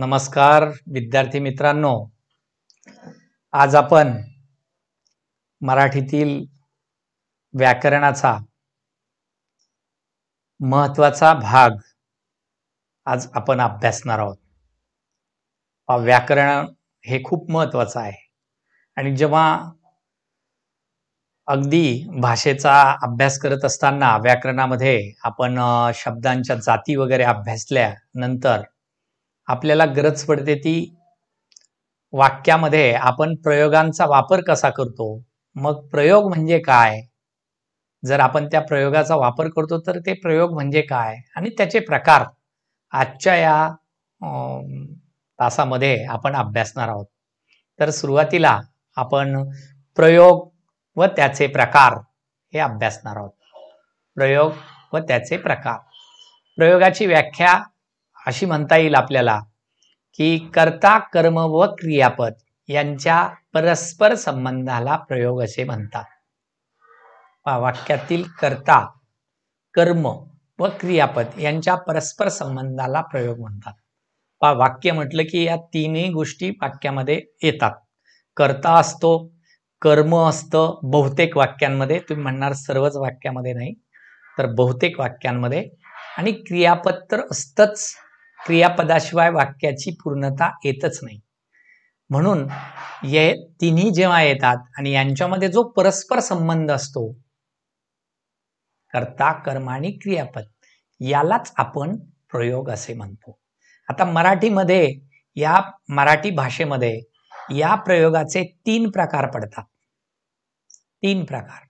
नमस्कार विद्यार्थी मित्रांनो आज आपण मराठीतील व्याकरणाचा महत्वाचा भाग आज आपण अभ्यासणार आहोत व्याकरण हे खूप महत्वाचं आहे आणि जेव्हा अगदी भाषेचा अभ्यास करत असताना व्याकरणामध्ये आपण शब्दांच्या जाती वगैरे अभ्यासल्यानंतर आपल्याला गरज पडते ती वाक्यामध्ये आपण प्रयोगांचा वापर कसा करतो मग प्रयोग म्हणजे काय जर आपण त्या प्रयोगाचा वापर करतो तर ते प्रयोग म्हणजे काय आणि त्याचे प्रकार आजच्या या तासामध्ये आपण अभ्यासणार आहोत तर सुरुवातीला आपण प्रयोग व त्याचे प्रकार हे अभ्यासणार आहोत प्रयोग व त्याचे प्रकार प्रयोगाची व्याख्या अशी म्हणता येईल आपल्याला की कर्ता कर्म व क्रियापद यांच्या परस्पर संबंधाला प्रयोग असे म्हणतात वाक्यातील कर्ता कर्म व क्रियापद यांच्या परस्पर संबंधाला प्रयोग म्हणतात पा वाक्य म्हटलं की या तीनही गोष्टी वाक्यामध्ये येतात कर्ता असतो कर्म असतं बहुतेक वाक्यांमध्ये तुम्ही म्हणणार सर्वच वाक्यामध्ये नाही तर बहुतेक वाक्यांमध्ये आणि क्रियापद तर असतंच क्रियापदाशिवाय वाक्याची पूर्णता येतच नाही म्हणून ये तिन्ही जेव्हा येतात आणि यांच्यामध्ये जो परस्पर संबंध असतो कर्ता कर्म आणि क्रियापद यालाच आपण प्रयोग असे म्हणतो आता मराठीमध्ये या मराठी भाषेमध्ये या प्रयोगाचे तीन प्रकार पडतात तीन प्रकार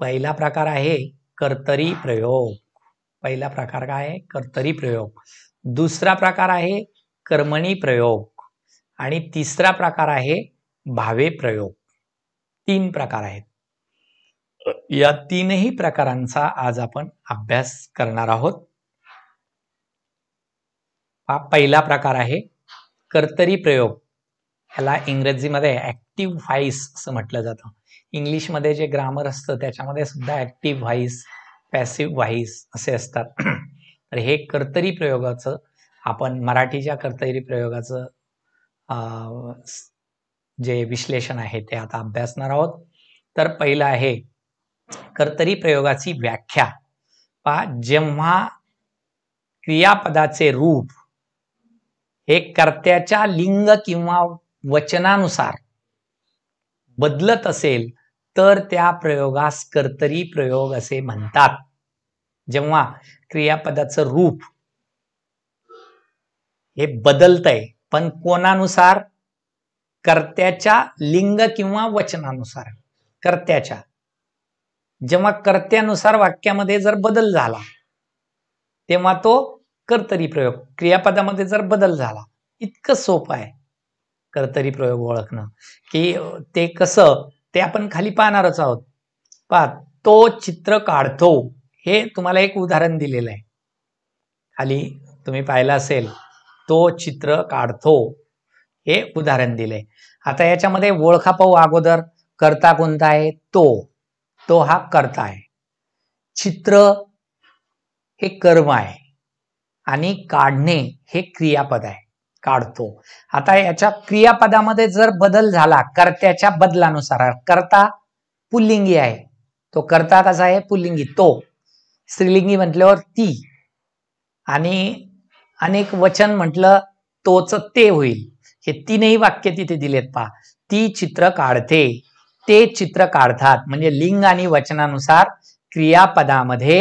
पहिला प्रकार आहे कर्तरी प्रयोग पहिला प्रकार काय आहे कर्तरी प्रयोग दुसरा प्रकार आहे कर्मणी प्रयोग आणि तिसरा प्रकार आहे भावे प्रयोग तीन प्रकार आहेत या तीनही प्रकारांचा आज आपण अभ्यास करणार आहोत हा पहिला प्रकार आहे कर्तरी प्रयोग याला इंग्रजीमध्ये ऍक्टिव्ह व्हाईस असं म्हटलं जातं इंग्लिशमध्ये जे ग्रामर असतं त्याच्यामध्ये सुद्धा ऍक्टिव्ह व्हाईस पॅसिव्ह व्हाईस असे असतात तर हे कर्तरी प्रयोगाचं आपण मराठीच्या कर्तरी प्रयोगाचं जे विश्लेषण आहे ते आता अभ्यासणार आहोत तर पहिलं आहे कर्तरी प्रयोगाची व्याख्या पा जेव्हा क्रियापदाचे रूप हे कर्त्याच्या लिंग किंवा वचनानुसार बदलत असेल तर त्या प्रयोगास कर्तरी प्रयोग असे म्हणतात जेव्हा क्रियापदाचं रूप हे बदलतंय पण कोणानुसार कर्त्याच्या लिंग किंवा वचनानुसार कर्त्याच्या जेव्हा कर्त्यानुसार वाक्यामध्ये जर बदल झाला तेव्हा तो कर्तरी प्रयोग क्रियापदामध्ये जर बदल झाला इतकं सोपं आहे कर्तरी प्रयोग ओळखणं की ते कसं ते आपण खाली पाहणारच आहोत पहा तो चित्र काढतो हे तुम्हाला एक उदाहरण दिलेलं आहे खाली तुम्ही पाहिलं असेल तो चित्र काढतो हे उदाहरण दिले आता याच्यामध्ये ओळखा पाहू अगोदर करता कोणता आहे तो तो हा करता आहे चित्र हे कर्म आहे आणि काढणे हे क्रियापद आहे काढतो आता याच्या क्रियापदामध्ये जर बदल झाला कर्त्याच्या बदलानुसार करता पुल्लिंगी आहे तो करता कसा आहे पुल्लिंगी तो स्त्रीलिंगी म्हटल्यावर ती आणि अनेक वचन म्हटलं तोच ते होईल हे तीनही वाक्य तिथे दिलेत पहा ती चित्र काढते ते चित्र काढतात म्हणजे लिंग आणि वचनानुसार क्रियापदामध्ये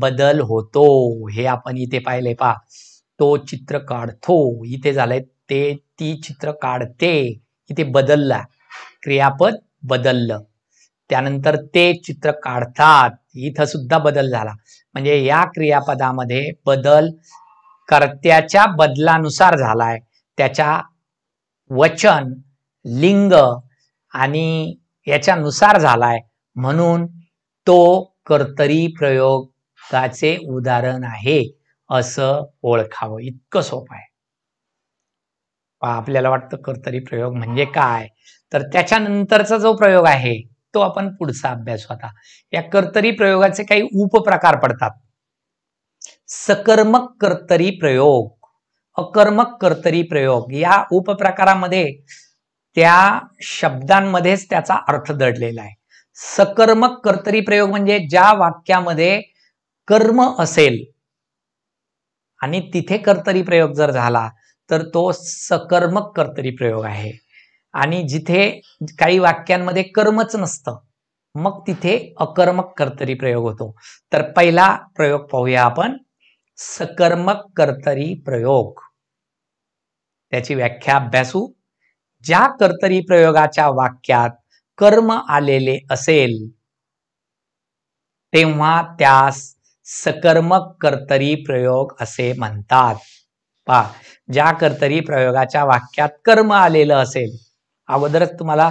बदल होतो हे आपण इथे पाहिले पा तो चित्र काढतो इथे झालंय ते ती चित्र काढते इथे बदलला क्रियापद बदललं त्यानंतर ते चित्र काढतात इथं सुद्धा बदल झाला म्हणजे या क्रियापदामध्ये बदल कर्त्याच्या बदलानुसार झालाय त्याच्या वचन लिंग आणि याच्यानुसार झालाय म्हणून तो कर्तरी प्रयोगाचे उदाहरण आहे असं ओळखावं इतकं सोपं आहे आपल्याला वाटतं कर्तरी प्रयोग म्हणजे काय तर त्याच्यानंतरचा जो प्रयोग आहे तो आपण पुढचा अभ्यास होता या कर्तरी प्रयोगाचे काही उपप्रकार पडतात सकर्मक कर्तरी प्रयोग अकर्मक कर्तरी प्रयोग या उपप्रकारामध्ये त्या शब्दांमध्येच त्याचा अर्थ दडलेला आहे सकर्मक कर्तरी प्रयोग म्हणजे ज्या वाक्यामध्ये कर्म असेल आणि तिथे कर्तरी प्रयोग जर झाला तर तो सकर्मक कर्तरी प्रयोग आहे आणि जिथे काही वाक्यांमध्ये कर्मच नसतं मग तिथे अकर्मक कर्तरी प्रयोग होतो तर पहिला प्रयोग पाहूया आपण सकर्मक कर्तरी प्रयोग त्याची व्याख्या अभ्यासू ज्या कर्तरी प्रयोगाच्या वाक्यात कर्म आलेले असेल तेव्हा त्यास सकर्मक कर्तरी प्रयोग असे म्हणतात पा ज्या कर्तरी प्रयोगाच्या वाक्यात कर्म आलेलं असेल अगोदरच तुम्हाला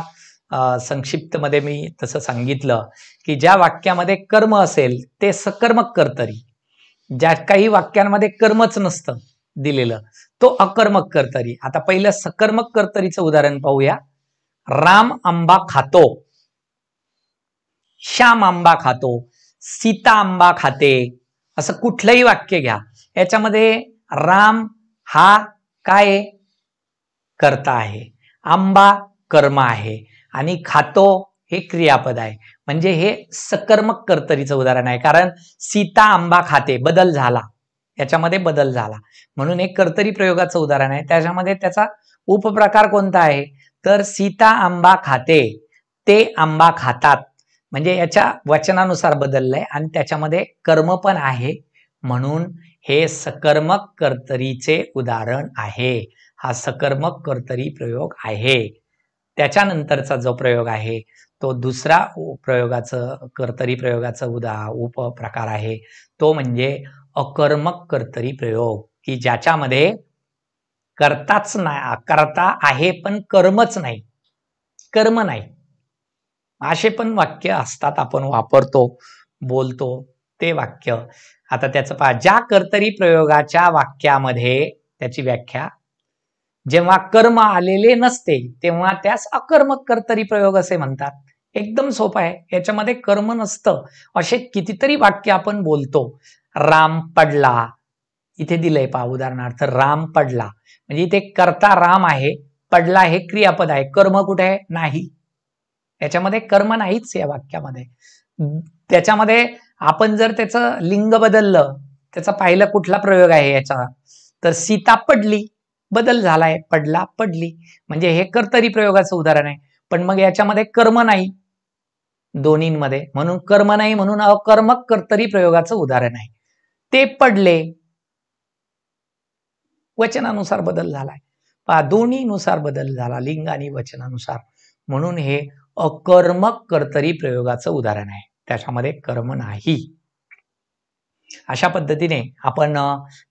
संक्षिप्त मध्ये मी तसं सांगितलं की ज्या वाक्यामध्ये कर्म असेल ते सकर्मक कर्तरी ज्या काही वाक्यांमध्ये कर्मच नसतं दिलेलं तो अकर्मक कर्तरी आता पहिलं सकर्मक कर्तरीचं उदाहरण पाहूया राम आंबा खातो श्याम आंबा खातो सीता आंबा खाते असं कुठलंही वाक्य घ्या याच्यामध्ये राम हा काय करता आहे आंबा कर्म आहे आणि खातो हे क्रियापद आहे म्हणजे हे सकर्मक कर्तरीचं उदाहरण आहे कारण सीता आंबा खाते बदल झाला याच्यामध्ये बदल झाला म्हणून एक कर्तरी प्रयोगाचं उदाहरण आहे त्याच्यामध्ये त्याचा उपप्रकार कोणता आहे तर सीता आंबा खाते ते आंबा खातात म्हणजे याच्या वचनानुसार बदललंय आणि त्याच्यामध्ये कर्म पण आहे म्हणून हे सकर्मक कर्तरीचे उदाहरण आहे हा सकर्मक कर्तरी प्रयोग आहे त्याच्यानंतरचा जो प्रयोग आहे तो दुसरा प्रयोगाचं कर्तरी प्रयोगाचा उदा उप प्रकार आहे तो म्हणजे अकर्मक कर्तरी प्रयोग की ज्याच्यामध्ये करताच नाही करता आहे पण कर्मच नाही कर्म नाही असे पण वाक्य असतात आपण वापरतो बोलतो ते वाक्य आता त्याचं पहा ज्या कर्तरी प्रयोगाच्या वाक्यामध्ये त्याची व्याख्या जेव्हा कर्म आलेले नसते तेव्हा त्यास अकर्मक कर्तरी प्रयोग असे म्हणतात एकदम सोपं आहे याच्यामध्ये कर्म नसतं असे कितीतरी वाक्य आपण बोलतो राम पडला इथे दिलंय पा उदाहरणार्थ राम पडला म्हणजे इथे कर्ता राम आहे पडला हे क्रियापद आहे कर्म कुठे आहे नाही याच्यामध्ये कर्म नाहीच या वाक्यामध्ये त्याच्यामध्ये आपण जर त्याचं लिंग बदललं त्याचा पाहिलं कुठला प्रयोग आहे याचा तर सीता पडली बदल झालाय पडला पडली म्हणजे हे कर्तरी प्रयोगाचं उदाहरण आहे पण मग याच्यामध्ये कर्म नाही दोन्हीमध्ये म्हणून कर्म नाही म्हणून अकर्मक कर्तरी प्रयोगाचं उदाहरण आहे ते पडले वचनानुसार बदल झालाय पा दोन्हीनुसार बदल झाला लिंग आणि वचनानुसार म्हणून हे अकर्मक कर्तरी प्रयोगाचं उदाहरण आहे त्याच्यामध्ये कर्म नाही अशा पद्धतीने आपण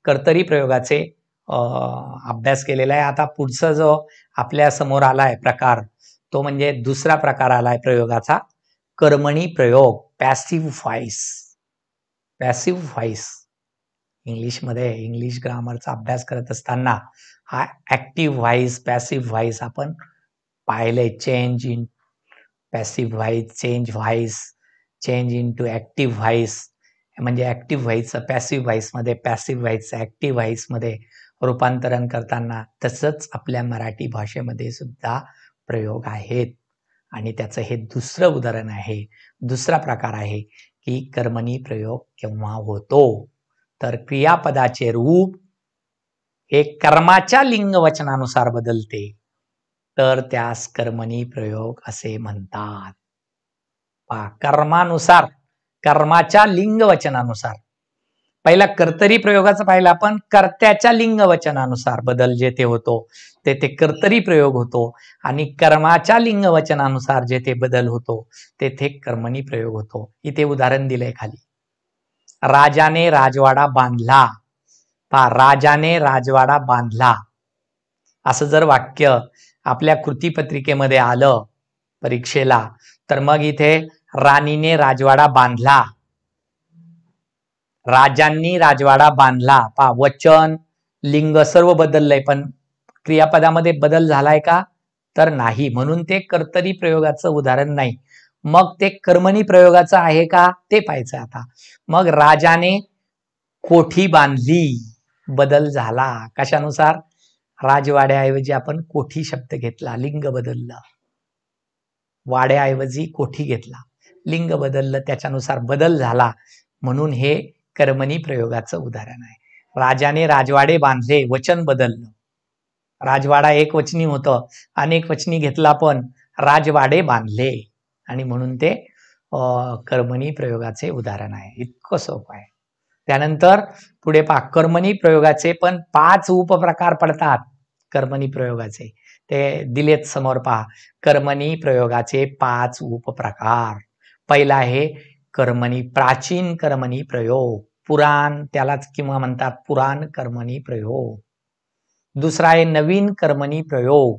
कर्तरी प्रयोगाचे अभ्यास केलेला आहे आता पुढचा जो आपल्या समोर आला आहे प्रकार तो म्हणजे दुसरा प्रकार आला प्रयोगाचा कर्मणी प्रयोग पॅसिव्ह व्हॉइस पॅसिव्ह इंग्लिश इंग्लिशमध्ये इंग्लिश ग्रामरचा अभ्यास करत असताना हा ऍक्टिव्ह व्हॉइस पॅसिव्ह व्हॉइस आपण पाहिले change in passive voice change voice change into active voice म्हणजे ऍक्टिव्ह वॉइस पॅसिव्ह व्हाईसमध्ये पॅसिव्ह ऍक्टिव्ह वॉइस व्हाईसमध्ये रूपांतरण करताना तसंच आपल्या मराठी भाषेमध्ये सुद्धा प्रयोग आहेत आणि त्याचं हे दुसरं उदाहरण आहे दुसरा प्रकार आहे की कर्मणी प्रयोग केव्हा होतो तर क्रियापदाचे रूप हे कर्माच्या लिंग वचनानुसार बदलते तर त्यास कर्मणी प्रयोग असे म्हणतात कर्मानुसार कर्माच्या लिंग वचनानुसार पहिला कर्तरी प्रयोगाचा पाहिला आपण कर्त्याच्या लिंग वचनानुसार बदल जेथे होतो तेथे कर्तरी प्रयोग होतो आणि कर्माच्या लिंग वचनानुसार जे बदल होतो तेथे कर्मणी प्रयोग होतो इथे उदाहरण दिलंय खाली राजाने राजवाडा बांधला पा राजाने राजवाडा बांधला असं जर वाक्य आपल्या कृती पत्रिकेमध्ये आलं परीक्षेला तर मग इथे राणीने राजवाडा बांधला राजांनी राजवाडा बांधला पा वचन लिंग सर्व बदललंय पण क्रियापदामध्ये बदल झालाय का तर नाही म्हणून ते कर्तरी प्रयोगाचं उदाहरण नाही मग ते कर्मणी प्रयोगाचं आहे का ते पाहायचं आता मग राजाने कोठी बांधली बदल झाला कशानुसार राजवाड्याऐवजी आपण कोठी शब्द घेतला लिंग बदललं वाड्याऐवजी कोठी घेतला लिंग बदललं त्याच्यानुसार बदल झाला म्हणून हे कर्मणी प्रयोगाचं उदाहरण आहे राजाने राजवाडे बांधले वचन बदललं राजवाडा एक वचनी होतं अनेक वचनी घेतला पण राजवाडे बांधले आणि म्हणून ते कर्मणी प्रयोगाचे उदाहरण आहे इतकं सोपं आहे त्यानंतर पुढे पा कर्मणी प्रयोगाचे पण पाच उपप्रकार पडतात कर्मणी प्रयोगाचे ते दिलेत समोर पहा कर्मणी प्रयोगाचे पाच उपप्रकार पहिला आहे कर्मणी प्राचीन कर्मणी प्रयोग पुराण त्यालाच किंवा म्हणतात पुराण कर्मणी प्रयोग दुसरा आहे नवीन कर्मणी प्रयोग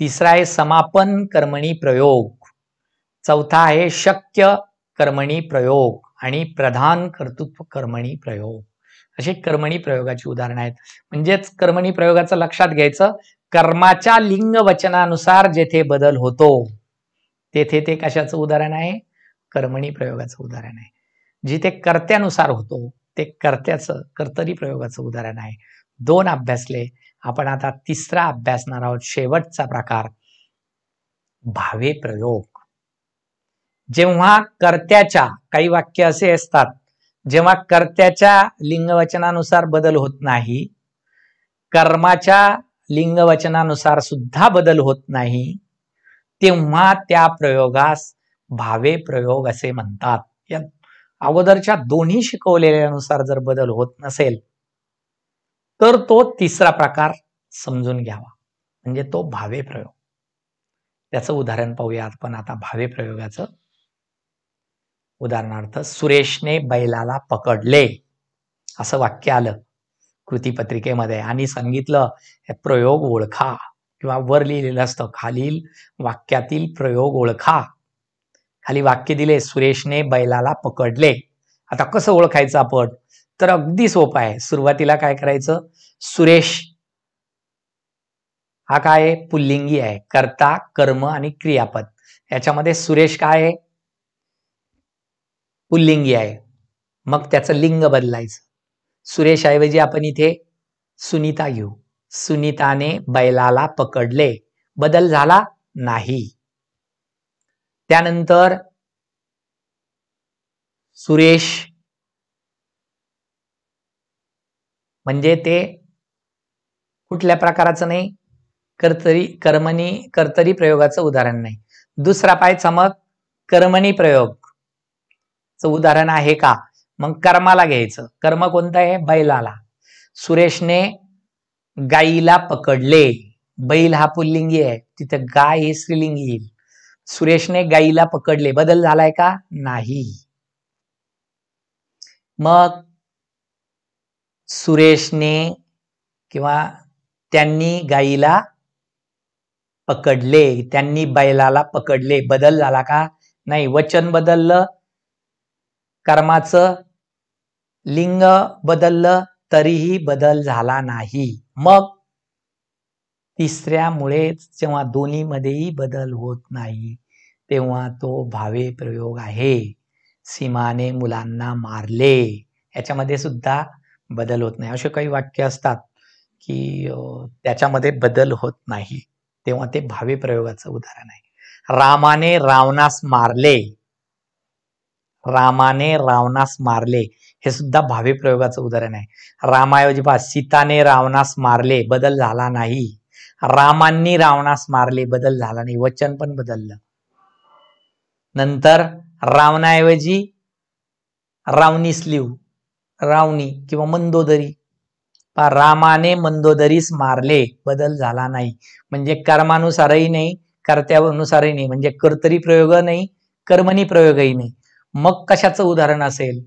तिसरा आहे समापन कर्मणी प्रयोग चौथा आहे शक्य कर्मणी प्रयोग आणि प्रधान कर्तृत्व कर्मणी प्रयोग असे कर्मणी प्रयोगाची उदाहरणं आहेत म्हणजेच कर्मणी प्रयोगाचं लक्षात घ्यायचं कर्माच्या लिंग वचनानुसार जेथे बदल होतो तेथे ते कशाचं उदाहरण आहे कर्मणी प्रयोगाचं उदाहरण आहे जिथे कर्त्यानुसार होतो ते कर्त्याचं कर्तरी प्रयोगाचं उदाहरण आहे दोन अभ्यासले आपण आता तिसरा अभ्यासणार आहोत शेवटचा प्रकार भावे प्रयोग जेव्हा कर्त्याच्या काही वाक्य असे असतात जेव्हा कर्त्याच्या लिंगवचनानुसार बदल होत नाही कर्माच्या लिंगवचनानुसार सुद्धा बदल होत नाही तेव्हा त्या प्रयोगास भावे प्रयोग असे म्हणतात या अगोदरच्या दोन्ही शिकवलेल्यानुसार जर बदल होत नसेल तर तो तिसरा प्रकार समजून घ्यावा म्हणजे तो भावे प्रयोग त्याचं उदाहरण पाहूयात पण आता भावे प्रयोगाचं उदाहरणार्थ सुरेशने बैलाला पकडले असं वाक्य आलं कृती पत्रिकेमध्ये आणि सांगितलं प्रयोग ओळखा किंवा वर लिहिलेलं असतं खालील वाक्यातील प्रयोग ओळखा खाली वाक्य दिले सुरेशने बैलाला पकडले आता कसं ओळखायचं आपण तर अगदी सोपं आहे सुरुवातीला काय करायचं सुरेश हा काय आहे पुल्लिंगी आहे कर्ता कर्म आणि क्रियापद याच्यामध्ये सुरेश काय आहे पुल्लिंगी आहे मग त्याचं लिंग बदलायचं सुरेश ऐवजी आपण इथे सुनीता घेऊ सुनीताने बैलाला पकडले बदल झाला नाही त्यानंतर सुरेश म्हणजे ते कुठल्या प्रकाराचं नाही कर्तरी कर्मणी कर्तरी प्रयोगाचं उदाहरण नाही दुसरा पाय चमक कर्मणी प्रयोग, उदाहरण आहे का मग कर्माला घ्यायचं कर्म कोणतं आहे बैलाला सुरेशने गाईला पकडले बैल हा पुल्लिंगी आहे तिथे गाय हे स्त्रीलिंगी येईल सुरेशने गाईला पकडले बदल झालाय का नाही मग सुरेशने किंवा त्यांनी गाईला पकडले त्यांनी बैलाला पकडले बदल झाला का नाही वचन बदललं कर्माचं लिंग बदललं तरीही बदल झाला नाही मग तिसऱ्यामुळेच जेव्हा दोन्हीमध्येही बदल होत नाही तेव्हा तो भावे प्रयोग आहे सीमाने मुलांना मारले याच्यामध्ये सुद्धा बदल होत नाही असे काही वाक्य असतात की त्याच्यामध्ये बदल होत नाही तेव्हा ते भावे प्रयोगाचं उदाहरण आहे रामाने रावणास मारले रामाने रावणास मारले हे सुद्धा भावे प्रयोगाचं उदाहरण आहे रामाऐवजी सीताने रावणास मारले बदल झाला नाही रामांनी रावणास मारले बदल झाला नाही वचन पण बदललं नंतर रावणाऐवजी रावणी स्लीव रावणी किंवा मंदोदरी रामाने मंदोदरीस मारले बदल झाला नाही म्हणजे कर्मानुसारही नाही कर्त्यानुसारही नाही म्हणजे कर्तरी प्रयोग नाही कर्मणी प्रयोगही नाही मग कशाचं उदाहरण असेल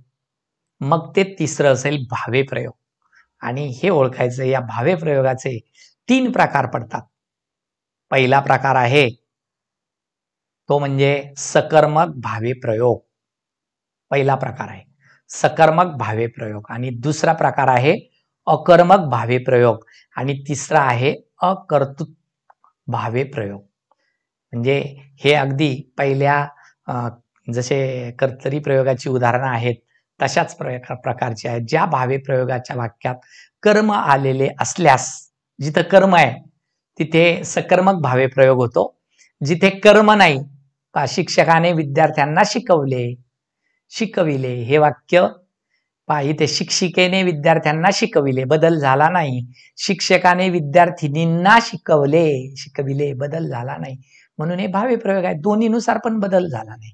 मग ते तिसरं असेल भावे प्रयोग आणि हे ओळखायचं या भावे प्रयोगाचे तीन प्रकार पडतात पहिला प्रकार आहे तो म्हणजे सकर्मक भावे प्रयोग पहिला प्रकार आहे सकर्मक भावे प्रयोग आणि दुसरा प्रकार आहे अकर्मक भावे प्रयोग आणि तिसरा आहे अकर्तृ भावे प्रयोग म्हणजे हे अगदी पहिल्या जसे कर्तरी प्रयोगाची उदाहरणं आहेत तशाच प्रकारची आहेत ज्या भावे प्रयोगाच्या वाक्यात कर्म आलेले असल्यास जिथं कर्म आहे तिथे सकर्मक भावे प्रयोग होतो जिथे कर्म नाही का शिक्षकाने विद्यार्थ्यांना शिकवले शिकविले हे वाक्य पा इथे शिक्षिकेने विद्यार्थ्यांना शिकविले बदल झाला नाही शिक्षकाने विद्यार्थिनींना शिकवले शिकविले बदल झाला नाही म्हणून हे भावे प्रयोग आहे दोन्हीनुसार पण बदल झाला नाही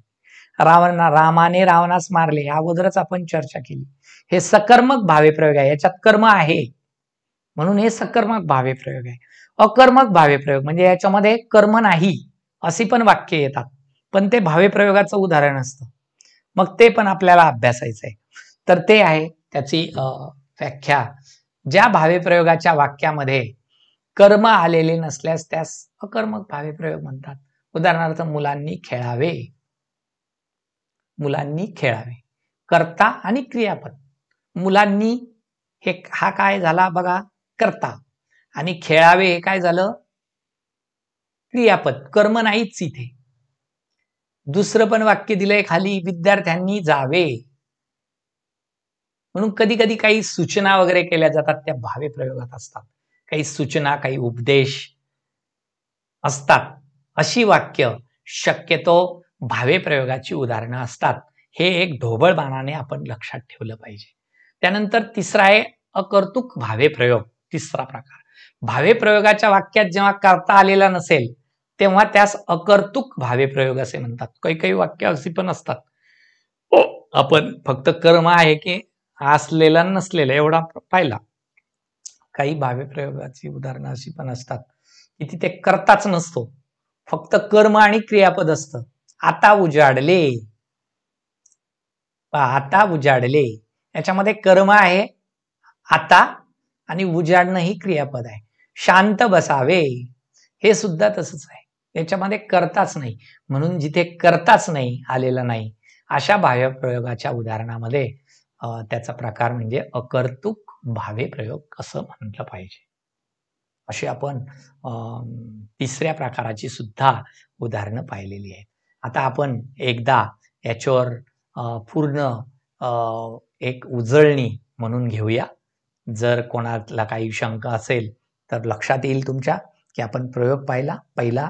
रावणा रामाने रावणास मारले अगोदरच आपण चर्चा केली हे सकर्मक भावे प्रयोग आहे याच्यात कर्म आहे म्हणून हे सकर्मक भावे प्रयोग आहे अकर्मक भावे प्रयोग म्हणजे याच्यामध्ये कर्म नाही असे पण वाक्य येतात पण ते भावे प्रयोगाचं उदाहरण असतं मग ते पण आपल्याला अभ्यासायचं आहे तर ते आहे त्याची व्याख्या ज्या भावे प्रयोगाच्या वाक्यामध्ये कर्म आलेले नसल्यास त्यास अकर्मक भावे प्रयोग म्हणतात उदाहरणार्थ मुलांनी खेळावे मुलांनी खेळावे कर्ता आणि क्रियापद मुलांनी हे हा काय झाला बघा करता आणि खेळावे हे काय झालं क्रियापद कर्म नाहीच इथे दुसरं पण वाक्य दिलंय खाली विद्यार्थ्यांनी जावे म्हणून कधी कधी काही सूचना वगैरे केल्या जातात त्या भावे प्रयोगात असतात काही सूचना काही उपदेश असतात अशी वाक्य शक्यतो भावे प्रयोगाची उदाहरणं असतात हे एक ढोबळ आपण लक्षात ठेवलं पाहिजे त्यानंतर तिसरा आहे अकर्तुक भावे प्रयोग तिसरा प्रकार भावे प्रयोगाच्या वाक्यात जेव्हा करता आलेला नसेल तेव्हा त्यास अकर्तुक भावे प्रयोग असे म्हणतात काही काही वाक्य अशी पण असतात हो, आपण फक्त कर्म आहे की असलेला नसलेला एवढा पाहिला काही भावे प्रयोगाची उदाहरणं अशी पण असतात की तिथे करताच नसतो फक्त कर्म आणि क्रियापद असतं आता उजाडले आता उजाडले याच्यामध्ये कर्म आहे आता आणि उजाडणं ही क्रियापद आहे शांत बसावे हे सुद्धा तसंच आहे याच्यामध्ये करताच नाही म्हणून जिथे करताच नाही आलेलं नाही अशा भाव्य प्रयोगाच्या उदाहरणामध्ये त्याचा प्रकार म्हणजे अकर्तुक भावे प्रयोग कसं म्हटलं पाहिजे अशी आपण तिसऱ्या प्रकाराची सुद्धा उदाहरणं पाहिलेली आहेत आता आपण एकदा याच्यावर पूर्ण एक उजळणी म्हणून घेऊया जर कोणाला काही शंका असेल तर लक्षात येईल तुमच्या की आपण प्रयोग पाहिला पहिला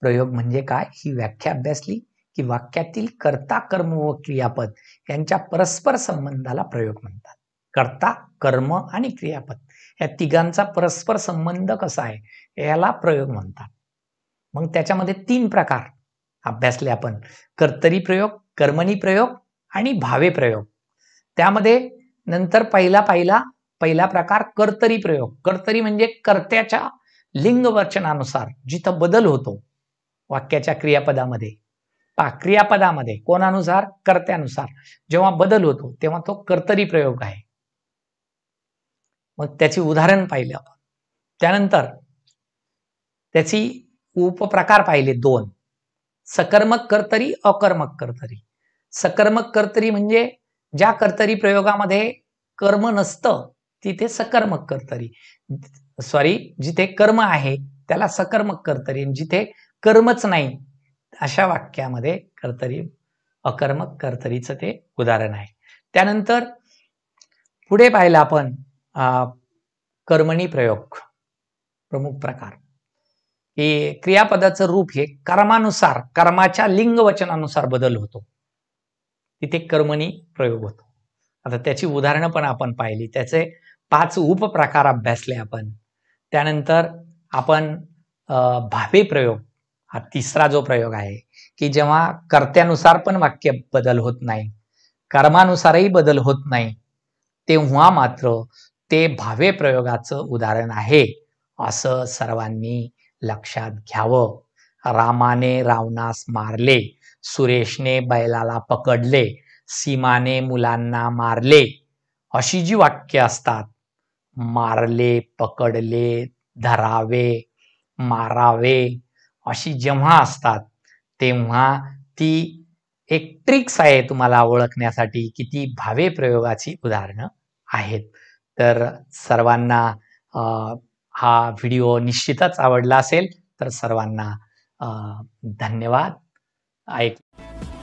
प्रयोग म्हणजे काय ही व्याख्या अभ्यासली की वाक्यातील कर्ता कर्म व क्रियापद यांच्या परस्पर संबंधाला प्रयोग म्हणतात कर्ता कर्म आणि क्रियापद या तिघांचा परस्पर संबंध कसा आहे याला प्रयोग म्हणतात मग त्याच्यामध्ये तीन प्रकार अभ्यासले आपण कर्तरी प्रयोग कर्मणी प्रयोग आणि भावे प्रयोग त्यामध्ये नंतर पहिला पाहिला पहिला प्रकार कर्तरी प्रयोग कर्तरी म्हणजे कर्त्याच्या लिंग वचनानुसार जिथं बदल होतो वाक्याच्या क्रियापदामध्ये पा क्रियापदामध्ये कोणानुसार कर्त्यानुसार जेव्हा बदल होतो तेव्हा तो कर्तरी प्रयोग आहे मग त्याची उदाहरण पाहिले आपण त्यानंतर त्याची उपप्रकार पाहिले दोन सकर्मक कर्तरी अकर्मक कर्तरी सकर्मक कर्तरी म्हणजे ज्या कर्तरी प्रयोगामध्ये कर्म नसतं तिथे सकर्मक कर्तरी सॉरी जिथे कर्म आहे त्याला सकर्मक कर्तरी जिथे कर्मच नाही अशा वाक्यामध्ये कर्तरी अकर्मक कर्तरीचं ते उदाहरण आहे त्यानंतर पुढे पाहिलं आपण कर्मणी प्रयोग प्रमुख प्रकार हे क्रियापदाचं रूप हे कर्मानुसार कर्माच्या लिंग वचनानुसार बदल होतो तिथे कर्मणी प्रयोग होतो आता त्याची उदाहरणं पण आपण पाहिली त्याचे पाच उपप्रकार अभ्यासले आपण त्यानंतर आपण भावे प्रयोग हा तिसरा जो प्रयोग आहे की जेव्हा कर्त्यानुसार पण वाक्य बदल होत नाही कर्मानुसारही बदल होत नाही तेव्हा मात्र ते भावे प्रयोगाचं उदाहरण आहे असं सर्वांनी लक्षात घ्यावं रामाने रावणास मारले सुरेशने बैलाला पकडले सीमाने मुलांना मारले अशी जी वाक्य असतात मारले पकडले धरावे मारावे अशी जेव्हा असतात तेव्हा ती एक ट्रिक्स आहे तुम्हाला ओळखण्यासाठी किती ती भावे प्रयोगाची उदाहरणं आहेत तर सर्वांना हा व्हिडिओ निश्चितच आवडला असेल तर सर्वांना धन्यवाद ऐक